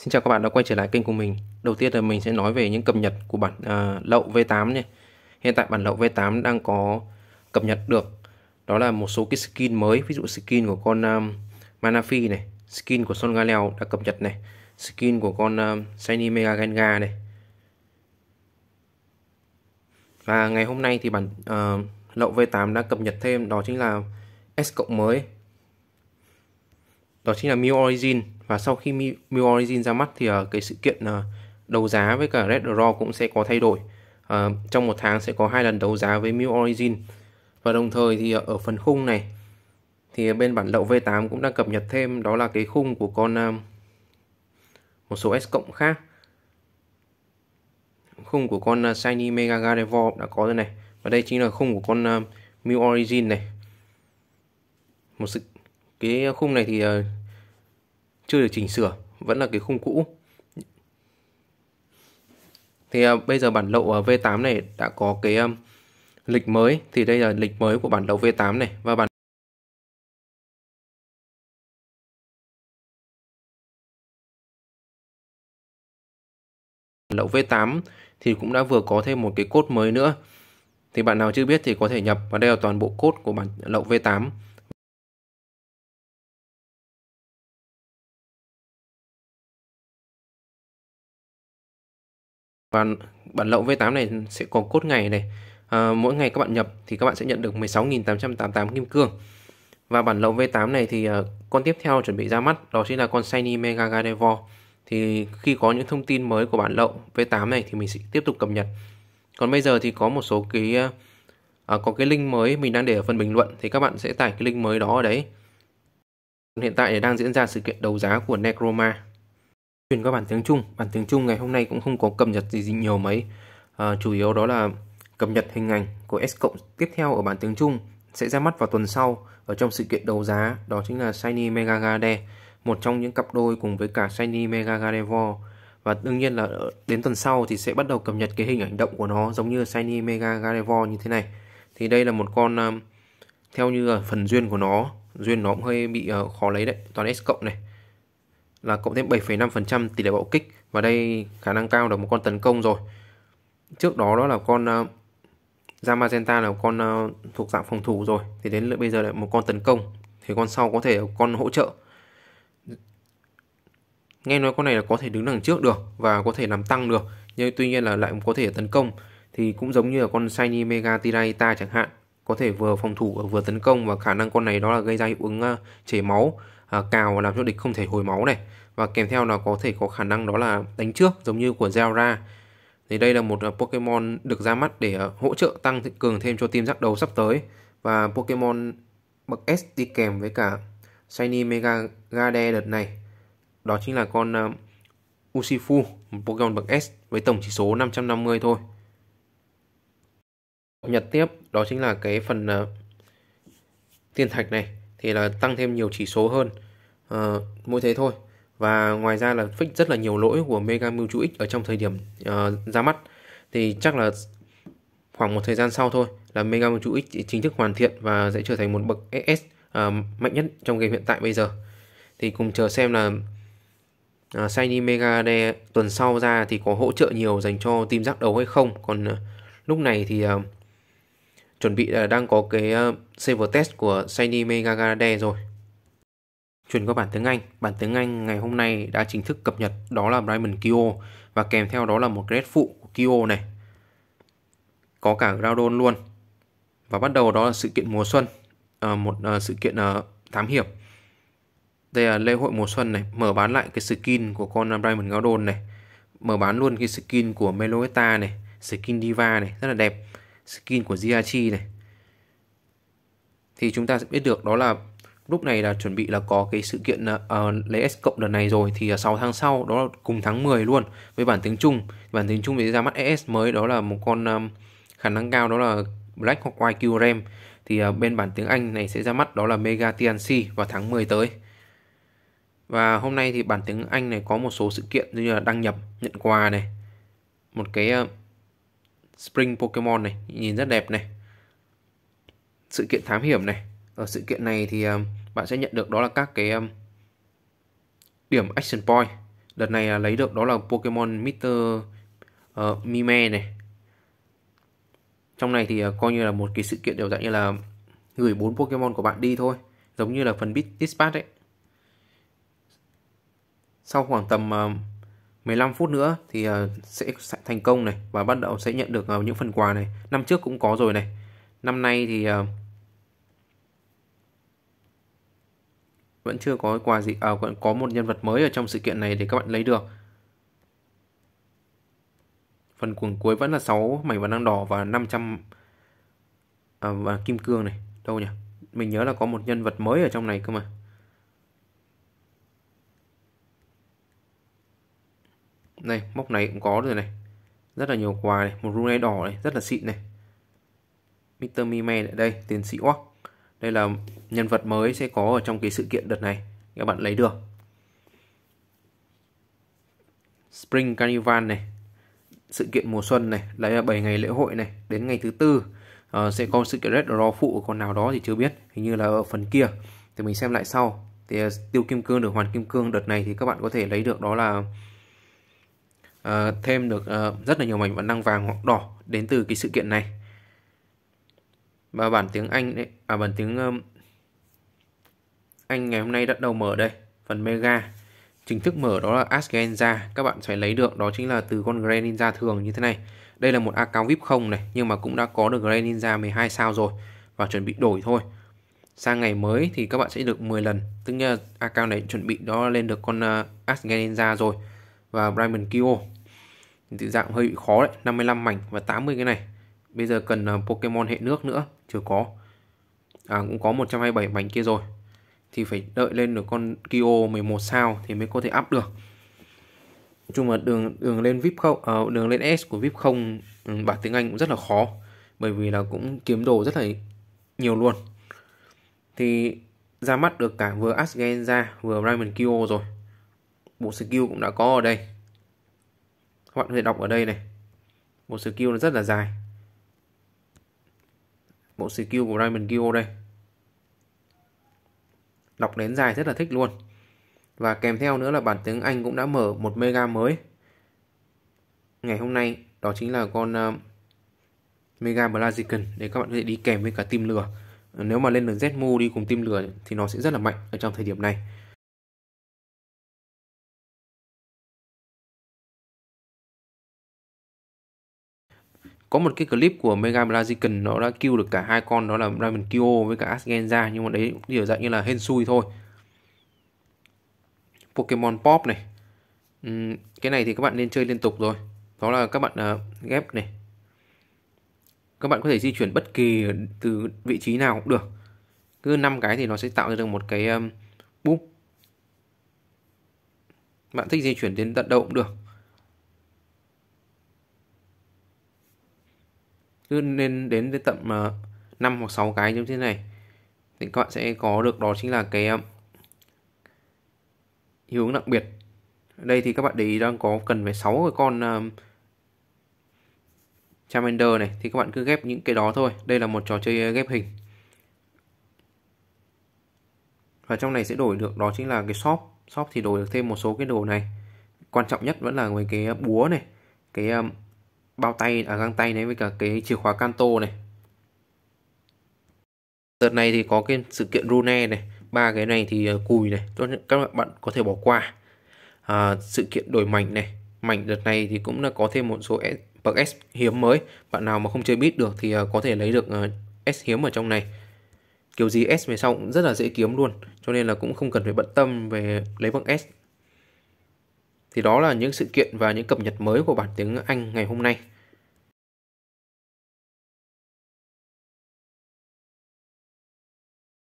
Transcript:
Xin chào các bạn đã quay trở lại kênh của mình. Đầu tiên là mình sẽ nói về những cập nhật của bản à, lậu V8 này. Hiện tại bản lậu V8 đang có cập nhật được đó là một số cái skin mới, ví dụ skin của con um, Manafi này, skin của Son Galeo đã cập nhật này, skin của con um, Shiny Mega Gengar này. Và ngày hôm nay thì bản uh, lậu V8 đã cập nhật thêm đó chính là S cộng mới đó chính là Miu Origin và sau khi Miu, Origin ra mắt thì uh, cái sự kiện uh, đấu giá với cả Red Draw cũng sẽ có thay đổi uh, trong một tháng sẽ có hai lần đấu giá với Miu Origin và đồng thời thì uh, ở phần khung này thì bên bản lậu V8 cũng đang cập nhật thêm đó là cái khung của con uh, một số S cộng khác khung của con uh, Shiny Mega Gardevoir đã có rồi này và đây chính là khung của con uh, Miu Origin này một sự cái khung này thì ờ, chưa được chỉnh sửa vẫn là cái khung cũ thì ờ, bây giờ bản lậu ờ, V8 này đã có cái lịch mới thì đây là lịch mới của bản lậu V8 này và bản lậu V8 thì cũng đã vừa có thêm một cái cốt mới nữa thì bạn nào chưa biết thì có thể nhập và đây là toàn bộ cốt của bản lậu V8 và bản lậu V8 này sẽ có cốt ngày này à, mỗi ngày các bạn nhập thì các bạn sẽ nhận được 16.888 kim cương và bản lậu V8 này thì uh, con tiếp theo chuẩn bị ra mắt đó chính là con Shiny Mega Gardevoir thì khi có những thông tin mới của bản lậu V8 này thì mình sẽ tiếp tục cập nhật còn bây giờ thì có một số cái uh, có cái link mới mình đang để ở phần bình luận thì các bạn sẽ tải cái link mới đó ở đấy hiện tại thì đang diễn ra sự kiện đấu giá của Necroma chuyển qua bản tiếng Trung bản tiếng Trung ngày hôm nay cũng không có cập nhật gì, gì nhiều mấy à, chủ yếu đó là cập nhật hình ảnh của S cộng tiếp theo ở bản tiếng Trung sẽ ra mắt vào tuần sau ở trong sự kiện đấu giá đó chính là Shiny mega Megagade một trong những cặp đôi cùng với cả Shiny mega Megagadevor và đương nhiên là đến tuần sau thì sẽ bắt đầu cập nhật cái hình ảnh động của nó giống như Shiny mega Megagadevor như thế này thì đây là một con ờ, theo như phần duyên của nó duyên nó cũng hơi bị ờ, khó lấy đấy toàn S cộng này là cộng thêm 7,5% tỷ lệ bạo kích và đây khả năng cao là một con tấn công rồi trước đó đó là con uh, ờ, Zamazenta là con uh, thuộc dạng phòng thủ rồi thì đến bây giờ lại một con tấn công thì con sau có thể là con hỗ trợ nghe nói con này là có thể đứng đằng trước được và có thể làm tăng được nhưng tuy nhiên là lại có thể tấn công thì cũng giống như là con Shiny Mega Tiraita chẳng hạn có thể vừa phòng thủ vừa tấn công và khả năng con này đó là gây ra hiệu ứng uh, chảy máu à, cào làm cho địch không thể hồi máu này và kèm theo là có thể có khả năng đó là đánh trước giống như của Zelra thì đây là một à, Pokemon được ra mắt để à, hỗ trợ tăng cường thêm cho team giác đấu sắp tới và Pokemon bậc S đi kèm với cả Shiny Mega Gade đợt này đó chính là con uh, một Pokemon bậc S với tổng chỉ số 550 thôi nhật tiếp đó chính là cái phần uh, thiên thạch này thì là tăng thêm nhiều chỉ số hơn à, mỗi thế thôi và ngoài ra là fix rất là nhiều lỗi của Mega Mewtwo X ở trong thời điểm uh, ra mắt thì chắc là khoảng một thời gian sau thôi là Mega Mewtwo X chính thức hoàn thiện và sẽ trở thành một bậc SS uh, ờ, mạnh nhất trong game hiện tại bây giờ thì cùng chờ xem là uh, Shiny Mega Day tuần sau ra thì có hỗ trợ nhiều dành cho team giác đấu hay không còn uh, lúc này thì uh, chuẩn bị là đang có cái ờ, server test của Shiny mega Megagarade rồi. Chuyển qua bản tiếng Anh, bản tiếng Anh ngày hôm nay đã chính thức cập nhật đó là Diamond Kyo và kèm theo đó là một red phụ của Kyo này. Có cả Groudon luôn. Và bắt đầu đó là sự kiện mùa xuân, ờ, một ờ, sự kiện thám hiểm. Đây là lễ hội mùa xuân này, mở bán lại cái skin của con Diamond Groudon này. Mở bán luôn cái skin của Meloetta này, skin Diva này, rất là đẹp skin của Ziachi này thì chúng ta sẽ biết được đó là lúc này là chuẩn bị là có cái sự kiện uh, lấy S cộng lần này rồi thì 6 ờ, tháng sau đó là cùng tháng 10 luôn với bản tiếng Trung bản tiếng Trung thì ra mắt ES mới đó là một con um, khả năng cao đó là Black hoặc White QRAM thì uh, bên bản tiếng Anh này sẽ ra mắt đó là Mega TNC vào tháng 10 tới và hôm nay thì bản tiếng Anh này có một số sự kiện như là đăng nhập nhận quà này một cái uh, Spring Pokemon này nhìn rất đẹp này sự kiện thám hiểm này ở sự kiện này thì ờ, bạn sẽ nhận được đó là các cái ờ, điểm action point đợt này là lấy được đó là Pokemon Mr. Uh, ờ, Mime này trong này thì coi như là một cái sự kiện đều dạng như là gửi bốn Pokemon của bạn đi thôi giống như là phần bit dispatch đấy sau khoảng tầm 15 phút nữa thì ờ, sẽ thành công này và bắt đầu sẽ nhận được ờ, những phần quà này. Năm trước cũng có rồi này. Năm nay thì ờ, vẫn chưa có quà gì à vẫn có một nhân vật mới ở trong sự kiện này để các bạn lấy được. Phần cuồng cuối vẫn là 6 mảnh vàng năng đỏ và 500 à, và kim cương này. Đâu nhỉ? Mình nhớ là có một nhân vật mới ở trong này cơ mà. này móc này cũng có rồi này. Rất là nhiều quà này, một rune đỏ này, rất là xịn này. Mr. Mime lại đây, tiến sĩ Oak. Đây là nhân vật mới sẽ có ở trong cái sự kiện đợt này. Các bạn lấy được. Spring Carnival này. Sự kiện mùa xuân này, lấy là 7 ngày lễ hội này, đến ngày thứ tư uh, sẽ có sự kiện Red Raw phụ còn nào đó thì chưa biết, hình như là ở phần kia. Thì mình xem lại sau. Thì uh, tiêu kim cương được hoàn kim cương đợt này thì các bạn có thể lấy được đó là Ờ, thêm được ờ, rất là nhiều mảnh vạn năng vàng hoặc đỏ đến từ cái sự kiện này và bản tiếng Anh đấy, à bản tiếng Anh ngày hôm nay đã đầu mở đây phần mega chính thức mở đó là Asgenza các bạn phải lấy được đó chính là từ con Greninja thường như thế này đây là một account VIP không này nhưng mà cũng đã có được Greninja 12 sao rồi và chuẩn bị đổi thôi sang ngày mới thì các bạn sẽ được 10 lần tức là account này chuẩn bị đó lên được con ờ, Asgenza rồi và Brian Kyo Tự dạng hơi bị khó đấy 55 mảnh và 80 cái này Bây giờ cần à, Pokemon hệ nước nữa Chưa có À cũng có 127 mảnh kia rồi Thì phải đợi lên được con Kyo 11 sao Thì mới có thể up được chung là đường đường lên VIP không à, đường lên S của VIP không ừ, bản tiếng Anh cũng rất là khó bởi vì là cũng kiếm đồ rất là nhiều luôn thì ra mắt được cả vừa Asgen ra vừa Raymond Kyo rồi bộ skill cũng đã có ở đây các bạn có thể đọc ở đây này bộ skill nó rất là dài bộ skill của Diamond Geo đây đọc đến dài rất là thích luôn và kèm theo nữa là bản tiếng Anh cũng đã mở một mega mới ngày hôm nay đó chính là con ờ, Mega Blaziken để các bạn có thể đi kèm với cả tim lửa ờ, nếu mà lên được Zmu đi cùng tim lửa thì nó sẽ rất là mạnh ở trong thời điểm này có một cái clip của Mega Brazilian nó đã kill được cả hai con đó là Ramen Kyo với cả Asgenza nhưng mà đấy điều dạng như là hên xui thôi Pokemon Pop này uhm, cái này thì các bạn nên chơi liên tục rồi đó là các bạn uh, ghép này các bạn có thể di chuyển bất kỳ từ vị trí nào cũng được cứ 5 cái thì nó sẽ tạo ra được một cái um, búp bạn thích di chuyển đến tận đâu cũng được cứ nên đến tới tận uh, 5 hoặc 6 cái như thế này thì các bạn sẽ có được đó chính là cái um, hiệu ứng đặc biệt ở đây thì các bạn để ý đang có cần phải 6 cái con um, Charmander này thì các bạn cứ ghép những cái đó thôi đây là một trò chơi ờ, ghép hình và trong này sẽ đổi được đó chính là cái shop shop thì đổi được thêm một số cái đồ này quan trọng nhất vẫn là mấy cái ờ, búa này cái um, bao tay ở à, găng tay này với cả cái chìa khóa Canto này đợt này thì có cái sự kiện Rune này ba cái này thì à, cùi này các bạn có thể bỏ qua à, sự kiện đổi mảnh này mảnh đợt này thì cũng là có thêm một số bậc S hiếm mới bạn nào mà không chơi bit được thì à, có thể lấy được S hiếm ở trong này kiểu gì S về sau cũng rất là dễ kiếm luôn cho nên là cũng không cần phải bận tâm về lấy bậc S thì đó là những sự kiện và những cập nhật mới của bản tiếng Anh ngày hôm nay.